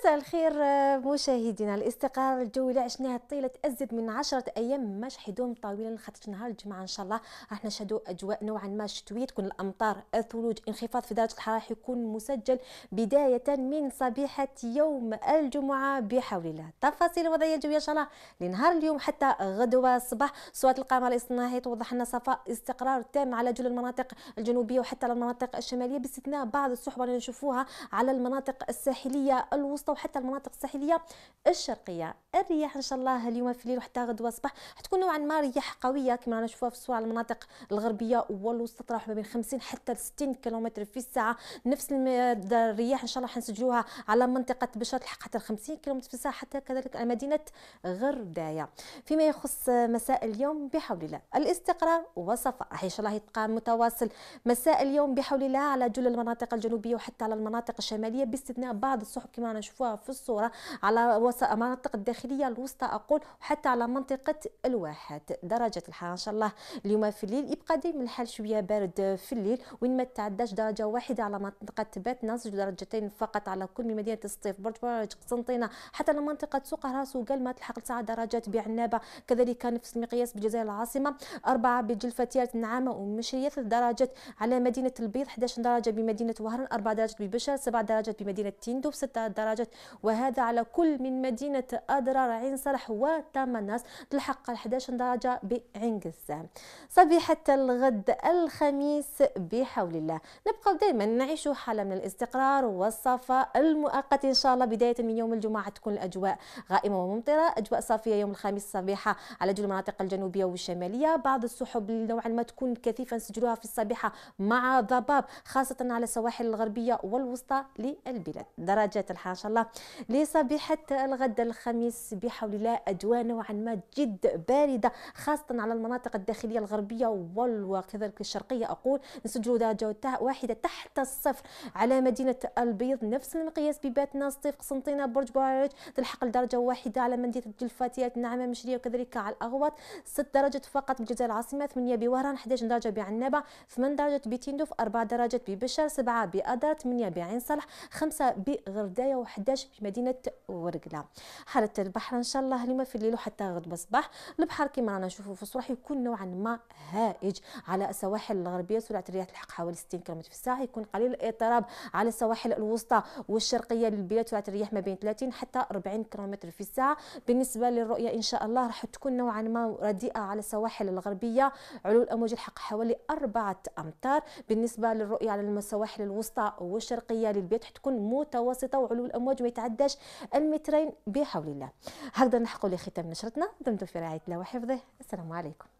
مساء الخير آه، مشاهدينا الاستقرار الجوي اللي عشناه طيله ازيد من عشرة ايام مش حدوم طويلا خاطر نهار الجمعه ان شاء الله راح نشهدوا اجواء نوعا ما شتويه تكون الامطار الثلوج انخفاض في درجه الحراره يكون مسجل بدايه من صبيحه يوم الجمعه بحول الله تفاصيل الوضعيه الجويه ان شاء الله لنهار اليوم حتى غدوه الصباح صوره القمر الاصطناعي توضح لنا صفاء استقرار تام على جل المناطق الجنوبيه وحتى على المناطق الشماليه باستثناء بعض السحب اللي نشوفوها على المناطق الساحليه الوسطى المتوسطه وحتى المناطق الساحليه الشرقيه الرياح ان شاء الله اليوم في الليل وحتى غدوه الصباح تكون نوعا ما رياح قويه كما رانا نشوفوها في سواء المناطق الغربيه والوسط راح ما بين 50 حتى ل 60 كيلومتر في الساعه نفس الرياح ان شاء الله حنسجلوها على منطقه بشار تلحق حتى 50 كيلومتر في الساعه حتى كذلك على مدينه غردايه فيما يخص مساء اليوم بحول الله الاستقرار وصفاء ان شاء الله يبقى متواصل مساء اليوم بحول الله على جل المناطق الجنوبيه وحتى على المناطق الشماليه باستثناء بعض السحب كما رانا نشوفوها في الصوره على مناطق الداخليه الوسطى اقول وحتى على منطقه الواحد درجه الحراره ان شاء الله اليوم في الليل يبقى دائما الحال شويه بارد في الليل وين ما تعداش درجه واحده على منطقه بات ناس درجتين فقط على كل من مدينه السطيف برج برج قسنطينه حتى على منطقه سوق راس وقال ما تلحق 9 درجات بعنابه كذلك نفس المقياس بالجزائر العاصمه أربعة بجلفة نعامة ومشيه ثلاث درجات على مدينة البيض 11 درجة بمدينة وهران اربع درجات ببشر سبع درجات بمدينة تيندوف سته درجات درجات وهذا على كل من مدينة أدرار عين صرح وتمنس تلحق 11 درجة بعين قزام صبيحة الغد الخميس بحول الله نبقى دائما نعيش حالة من الاستقرار والصفاء المؤقت إن شاء الله بداية من يوم الجمعة تكون الأجواء غائمة وممطرة أجواء صافية يوم الخميس صبيحة على جل المناطق الجنوبية والشمالية بعض السحب نوعا ما تكون كثيفة نسجلوها في الصبيحة مع ضباب خاصة على السواحل الغربية والوسطى للبلاد درجات الحرارة شاء الله لصبيحة الغد الخميس بحول الله أجواء نوعا ما جد باردة خاصة على المناطق الداخلية الغربية وكذلك الشرقية أقول نسجل درجة واحدة تحت الصفر على مدينة البيض نفس المقياس بباتنا صيف قسنطينة برج بوعرج تلحق الدرجة واحدة على مدينة الجلفاتيات نعمة مشرية وكذلك على الأغواط 6 درجات فقط بالجزائر العاصمة 8 بوهران 11 درجة بعنابة 8 درجة بتندوف 4 درجات ببشر 7 بأدر 8 بعين صالح 5 بغرداية 11 مدينه ورقله حاله البحر ان شاء الله اليوم في الليل وحتى غد بصباح البحر كما رانا نشوفوا في الصباح يكون نوعا ما هائج على السواحل الغربيه سرعه الرياح تلحق حوالي 60 كم في الساعه يكون قليل الاضطراب على السواحل الوسطى والشرقيه للبلاد سرعه الرياح ما بين 30 حتى 40 كم في الساعه بالنسبه للرؤيه ان شاء الله راح تكون نوعا ما رديئه على السواحل الغربيه علو الامواج يلحق حوالي أربعة أمتار بالنسبة للرؤية على السواحل الوسطى والشرقية للبيت تكون متوسطة وعلو الأمواج الامواج ويتعداش المترين بحول الله هكذا نحقوا لختام نشرتنا دمتم في رعايه الله وحفظه السلام عليكم